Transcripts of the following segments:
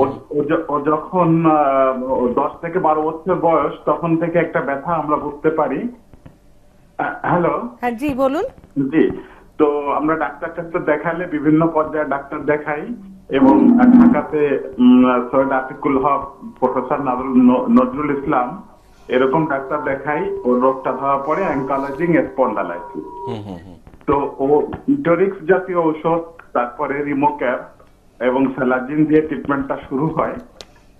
ও যখন দশ থেকে বারো বছর বয়স তখন থেকে একটা ব্যথা আমরা বুঝতে পারি হ্যালো হ্যাঁ জি বলুন জি তো আমরা ডাক্তার টাক্তার দেখালে বিভিন্ন পর্যায়ে ডাক্তার দেখাই এবং ঢাকাতে সৈয়দ আতিকুল হক প্রফেসর নজরুল ইসলাম এরকম ডাক্তার দেখাই ও রোগটা ধরা পরে অ্যাঙ্কোলজিং স্পন্ডালাইসিস তো ও ইটোরিক্স জাতীয় ঔষধ তারপরে রিমোক্যাপ এবং স্যালাজিন দিয়ে ট্রিটমেন্টটা শুরু হয়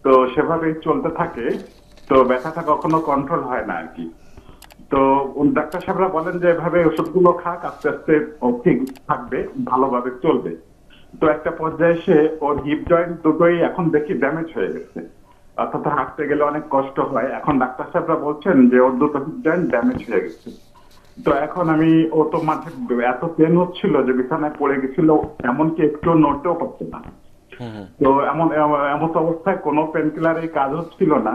তো সেভাবে চলতে থাকে তো ব্যথাটা কখনো কন্ট্রোল হয় না আর কি তো ডাক্তার সাহেবরা বলেন যে এভাবে ওষুধগুলো খাক আস্তে আস্তে ঠিক থাকবে ভালোভাবে চলবে তো একটা পর্যায়ে এসে ওর হিপ জয়েন্ট দুটোই এখন দেখি ড্যামেজ হয়ে গেছে অর্থাৎ হাঁটতে গেলে অনেক কষ্ট হয় এখন ডাক্তার সাহেবরা বলছেন যে ওর দুটো হিপ জয়েন্ট ড্যামেজ হয়ে গেছে তো এখন আমি ও তো মাঝে এত পেন হচ্ছিল যে বিছানায় পড়ে গেছিল এমনকি একটু নড়তেও পারছে না তো এমন এমন অবস্থায় কোনো পেন এই কাজ হচ্ছিল না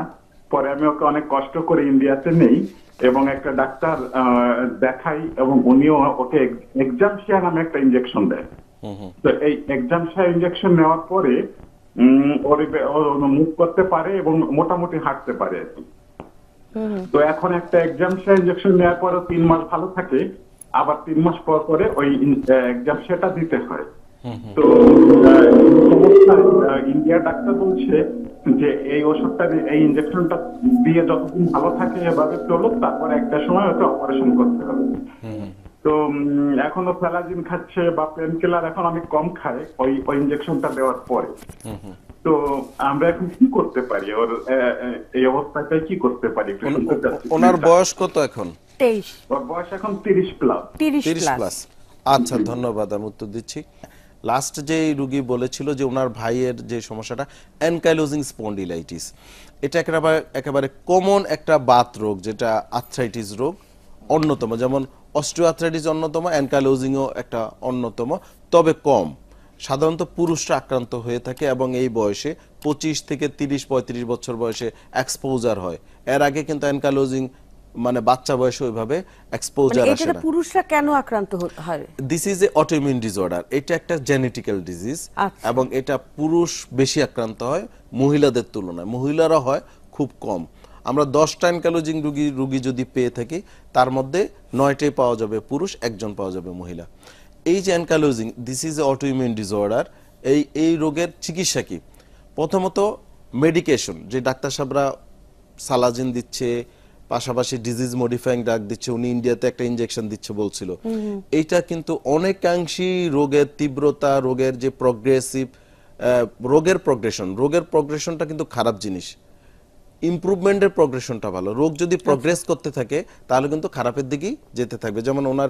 পরে আমি ওকে অনেক কষ্ট করে ইন্ডিয়াতে নেই এবং একটা ডাক্তার দেখাই এবং উনিও ওকে এক্সামশিয়া নামে একটা ইঞ্জেকশন দেয় তো এই শেয়ার ইঞ্জেকশন নেওয়ার পরে উম ওর মুভ করতে পারে এবং মোটামুটি হাঁটতে পারে আর কি তো এখন একটা এক্সামশা ইঞ্জেকশন নেওয়ার পরে তিন মাস ভালো থাকে আবার তিন মাস পর পরে ওই এক্সামশাটা দিতে হয় তো ইন্ডিয়া ডাক্তার বলছে যে এই ওষুধটা এই ইনজেকশনটা দিয়ে যতদিন ভালো থাকে এভাবে চলুক তারপর একটা সময় হয়তো অপারেশন করতে হবে তো এখনো ফেলাজিন খাচ্ছে বা পেন কিলার এখন অনেক কম খায় ওই ওই ইনজেকশনটা দেওয়ার পরে তো আমরা এখন কি করতে পারি ওর এই অবস্থাটা কি করতে পারি ওনার বয়স কত এখন ওর বয়স এখন তিরিশ প্লাস তিরিশ প্লাস আচ্ছা ধন্যবাদ আমি উত্তর দিচ্ছি লাস্ট যে রুগী বলেছিল যে ওনার ভাইয়ের যে সমস্যাটা অ্যানকাইলোজিং স্পন্ডিলাইটিস এটা একেবারে একেবারে কমন একটা বাত রোগ যেটা আর্থ্রাইটিস রোগ অন্যতম যেমন অস্ট্রিও আর্থ্রাইটিস অন্যতম অ্যানকাইলোজিংও একটা অন্যতম তবে কম সাধারণত পুরুষরা আক্রান্ত হয়ে থাকে এবং এই বয়সে পঁচিশ থেকে তিরিশ পঁয়ত্রিশ বছর বয়সে এক্সপোজার হয় এর আগে কিন্তু অ্যানকালোজিং মানে বাচ্চা বয়সে ওইভাবে এক্সপোজার মানে আসে না পুরুষরা কেন আক্রান্ত হয় this is a autoimmune disorder এটা একটা জেনেটিক্যাল আচ্ছা। ডিজিজ এবং এটা পুরুষ বেশি আক্রান্ত হয় মহিলাদের তুলনায় মহিলারা হয় খুব কম আমরা দশটা অ্যানকালোজিং রুগী রুগী যদি পেয়ে থাকি তার মধ্যে নয়টাই পাওয়া যাবে পুরুষ একজন পাওয়া যাবে মহিলা এই যে ankylosing this is autoimmune disorder এই এই রোগের চিকিৎসা কি প্রথমত মেডিকেশন যে ডাক্তার সাহেবরা সালাজিন দিচ্ছে পাশাপাশি ডিজিজ মডিফাইং ড্রাগ দিচ্ছে উনি ইন্ডিয়াতে একটা ইনজেকশন দিচ্ছে বলছিল এইটা কিন্তু অনেকাংশই রোগের তীব্রতা রোগের যে প্রগ্রেসিভ রোগের প্রগ্রেশন রোগের প্রগ্রেশনটা কিন্তু খারাপ জিনিস ইম্প্রুভমেন্টের প্রগ্রেশনটা ভালো রোগ যদি প্রগ্রেস আচ্ছা। করতে থাকে তাহলে কিন্তু খারাপের দিকেই যেতে থাকবে যেমন ওনার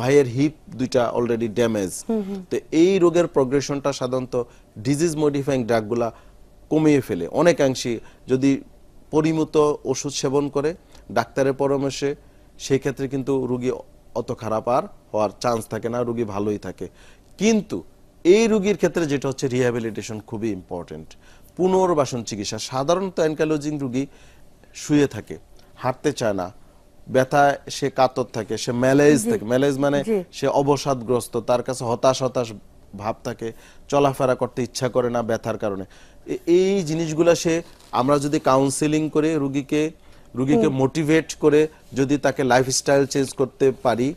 ভাইয়ের হিপ দুইটা অলরেডি ড্যামেজ তো এই রোগের প্রগ্রেশনটা সাধারণত ডিজিজ মডিফাইং ড্রাগগুলা কমিয়ে ফেলে অনেকাংশে যদি পরিমিত ওষুধ সেবন করে ডাক্তারের পরামর্শে সেই ক্ষেত্রে কিন্তু রুগী অত খারাপ আর হওয়ার চান্স থাকে না রুগী ভালোই থাকে কিন্তু এই রুগীর ক্ষেত্রে যেটা হচ্ছে রিহ্যাবিলিটেশন খুবই ইম্পর্টেন্ট পুনর্বাসন চিকিৎসা সাধারণত অ্যানকালোজিং রুগী শুয়ে থাকে হাঁটতে চায় না ব্যথা সে কাতর থাকে সে ম্যালেজ থাকে ম্যালেজ মানে সে অবসাদগ্রস্ত তার কাছে হতাশ হতাশ ভাব থাকে চলাফেরা করতে ইচ্ছা করে না ব্যথার কারণে এই জিনিসগুলো সে আমরা যদি কাউন্সিলিং করে রুগীকে রুগীকে মোটিভেট করে যদি তাকে লাইফস্টাইল চেঞ্জ করতে পারি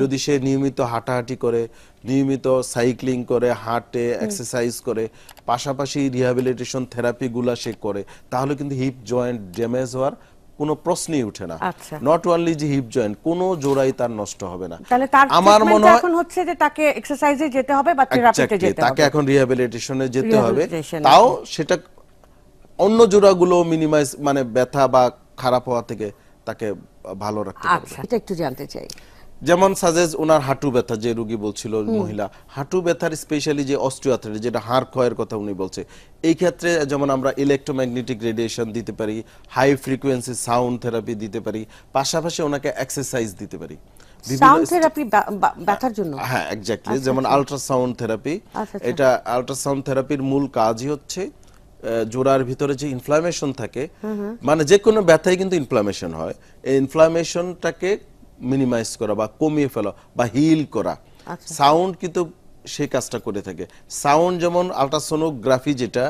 যদি সে নিয়মিত হাঁটাহাঁটি করে নিয়মিত সাইক্লিং করে হাঁটে এক্সারসাইজ করে পাশাপাশি রিহ্যাবিলিটেশন থেরাপিগুলো সে করে তাহলে কিন্তু হিপ জয়েন্ট ড্যামেজ হওয়ার কোনো প্রশ্নই উঠে না নট আচ্ছা। অনলি যে হিপ জয়েন্ট কোনো জোড়াই তার নষ্ট হবে না তাহলে তার আমার মনে হয় এখন হচ্ছে যে তাকে এক্সারসাইজে যেতে হবে বা থেরাপিতে যেতে হবে তাকে এখন রিহ্যাবিলিটেশনে যেতে হবে তাও সেটা অন্য জোড়াগুলো মিনিমাইজ মানে ব্যথা বা খারাপ হওয়া থেকে তাকে ভালো রাখতে পারবে আচ্ছা। এটা একটু জানতে চাই যেমন সাজেজ ওনার হাঁটু ব্যথা যে রুগী বলছিল মহিলা হাঁটু ব্যথার স্পেশালি যে অস্ট্রিওথ্রাইটিস যেটা হাড় ক্ষয়ের কথা উনি বলছে এই ক্ষেত্রে যেমন আমরা ইলেকট্রোম্যাগনেটিক রেডিয়েশন দিতে পারি হাই ফ্রিকোয়েন্সি সাউন্ড থেরাপি দিতে পারি পাশাপাশি ওনাকে এক্সারসাইজ দিতে পারি হ্যাঁ, হ্যাঁ আচ্ছা, যেমন আল্ট্রাসাউন্ড আচ্ছা। আচ্ছা, থেরাপি এটা আল্ট্রাসাউন্ড থেরাপির মূল কাজই হচ্ছে জোড়ার ভিতরে যে ইনফ্লামেশন থাকে মানে যে কোনো ব্যথায় কিন্তু ইনফ্লামেশন হয় এই ইনফ্লামেশনটাকে মিনিমাইজ করা বা কমিয়ে ফেলা বা হিল করা সাউন্ড আচ্ছা। কিন্তু সেই কাজটা করে থাকে সাউন্ড যেমন আলট্রাসোনোগ্রাফি যেটা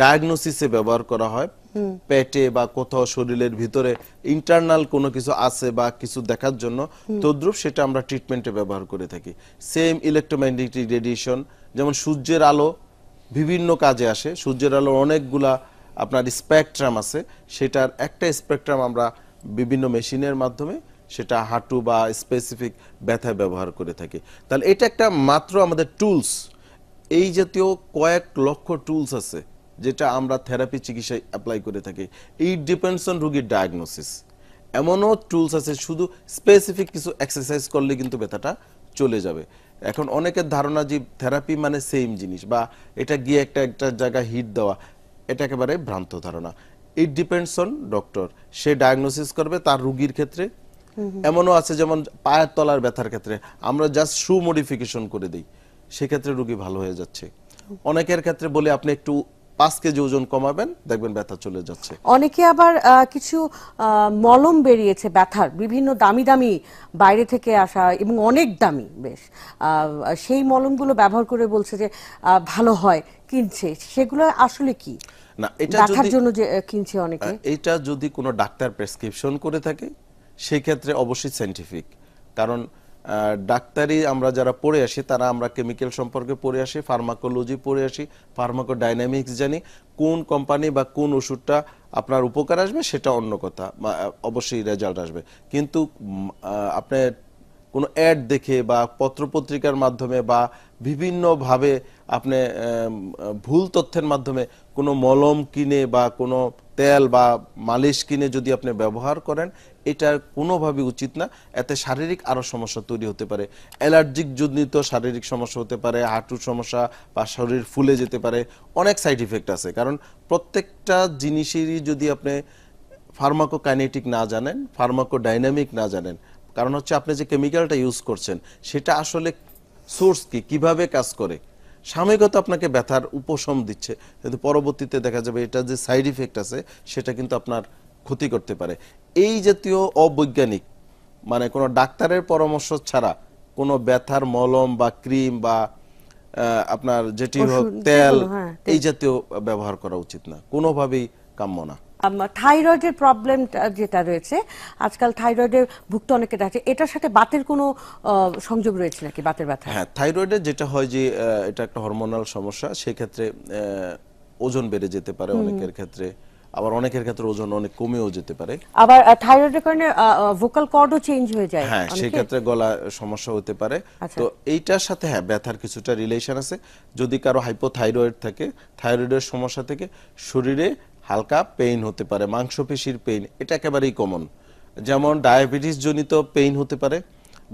ডায়াগনোসিসে ব্যবহার করা হয় পেটে বা কোথাও শরীরের ভিতরে ইন্টারনাল কোনো কিছু আছে বা কিছু দেখার জন্য তদ্রুপ সেটা আমরা ট্রিটমেন্টে ব্যবহার করে থাকি সেম ইলেকট্রোম্যাগনেটিক রেডিয়েশন যেমন সূর্যের আলো বিভিন্ন কাজে আসে সূর্যের আলো অনেকগুলা আপনার স্পেকট্রাম আছে সেটার একটা স্পেকট্রাম আমরা বিভিন্ন মেশিনের মাধ্যমে সেটা হাঁটু বা স্পেসিফিক ব্যথায় ব্যবহার করে থাকি তাহলে এটা একটা মাত্র আমাদের টুলস এই জাতীয় কয়েক লক্ষ টুলস আছে যেটা আমরা থেরাপি চিকিৎসায় অ্যাপ্লাই করে থাকি ইট ডিপেন্ডস অন রুগীর ডায়াগনোসিস এমনও টুলস আছে শুধু স্পেসিফিক কিছু এক্সারসাইজ করলে কিন্তু ব্যথাটা চলে যাবে এখন অনেকের ধারণা যে থেরাপি মানে সেম জিনিস বা এটা গিয়ে একটা একটা জায়গায় হিট দেওয়া এটা একেবারে ভ্রান্ত ধারণা ইট ডিপেন্ডস অন ডক্টর সে ডায়াগনোসিস করবে তার রুগীর ক্ষেত্রে এমনও আছে যেমন পায়ের তলার ব্যথার ক্ষেত্রে আমরা জাস্ট শু মডিফিকেশন করে দিই সেক্ষেত্রে রুগী ভালো হয়ে যাচ্ছে অনেকের ক্ষেত্রে বলে আপনি একটু পাঁচ কেজি ওজন কমাবেন দেখবেন ব্যথা চলে যাচ্ছে অনেকে আবার কিছু মলম বেরিয়েছে ব্যথার বিভিন্ন দামি দামি বাইরে থেকে আসা এবং অনেক দামি বেশ সেই মলমগুলো ব্যবহার করে বলছে যে ভালো হয় কিনছে সেগুলো আসলে কি না এটা ব্যথার জন্য যে কিনছে অনেকে এটা যদি কোনো ডাক্তার প্রেসক্রিপশন করে থাকে সেই ক্ষেত্রে অবশ্যই সাইন্টিফিক কারণ ডাক্তারি আমরা যারা পড়ে আসি তারা আমরা কেমিক্যাল সম্পর্কে পড়ে আসি ফার্মাকোলজি পড়ে আসি ফার্মাকো ডাইনামিক্স জানি কোন কোম্পানি বা কোন ওষুধটা আপনার উপকার আসবে সেটা অন্য কথা অবশ্যই রেজাল্ট আসবে কিন্তু আপনার কোনো অ্যাড দেখে বা পত্রপত্রিকার মাধ্যমে বা বিভিন্নভাবে আপনি ভুল তথ্যের মাধ্যমে কোনো মলম কিনে বা কোনো তেল বা মালিশ কিনে যদি আপনি ব্যবহার করেন এটা কোনোভাবে উচিত না এতে শারীরিক আরও সমস্যা তৈরি হতে পারে অ্যালার্জিক জনিত শারীরিক সমস্যা হতে পারে হাঁটুর সমস্যা বা শরীর ফুলে যেতে পারে অনেক সাইড ইফেক্ট আছে কারণ প্রত্যেকটা জিনিসেরই যদি আপনি ফার্মাকো কাইনেটিক না জানেন ফার্মাকো ডাইনামিক না জানেন কারণ হচ্ছে আপনি যে কেমিক্যালটা ইউজ করছেন সেটা আসলে সোর্স কি কিভাবে কাজ করে সাময়িকত আপনাকে ব্যথার উপশম দিচ্ছে কিন্তু পরবর্তীতে দেখা যাবে এটা যে সাইড ইফেক্ট আছে সেটা কিন্তু আপনার ক্ষতি করতে পারে এই জাতীয় অবৈজ্ঞানিক মানে কোনো ডাক্তারের পরামর্শ ছাড়া কোনো ব্যথার মলম বা ক্রিম বা আপনার যেটি হোক তেল হ্যাঁ, এই জাতীয় ব্যবহার করা উচিত না কোনোভাবেই কাম্য না থাইরয়েডের প্রবলেমটা যেটা রয়েছে আজকাল থাইরয়েডে ভুক্ত অনেকে দেখা এটার সাথে বাতের কোনো সংযোগ রয়েছে নাকি বাতের ব্যথা হ্যাঁ থাইরয়েডের যেটা হয় যে এটা একটা হরমোনাল সমস্যা সেক্ষেত্রে ওজন বেড়ে যেতে পারে অনেকের ক্ষেত্রে আবার অনেকের ক্ষেত্রে ওজন অনেক কমেও যেতে পারে আবার থাইরয়েডের কারণে ভোকাল কর্ডও চেঞ্জ হয়ে যায় হ্যাঁ সেই ক্ষেত্রে গলা সমস্যা হতে পারে আচ্ছা। তো এইটার সাথে হ্যাঁ ব্যথার কিছুটা রিলেশন আছে যদি কারো হাইপোথাইরয়েড থাকে থাইরয়েডের সমস্যা থেকে শরীরে হালকা পেইন হতে পারে মাংসপেশির পেইন এটা একেবারেই কমন যেমন ডায়াবেটিস জনিত পেইন হতে পারে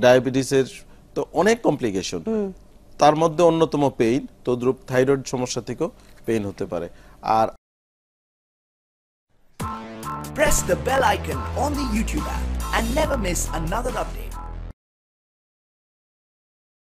ডায়াবেটিসের তো অনেক কমপ্লিকেশন তার মধ্যে অন্যতম পেইন তদ্রুপ থাইরয়েড সমস্যা থেকেও পেইন হতে পারে আর Press the bell icon on the YouTube app and never miss another update.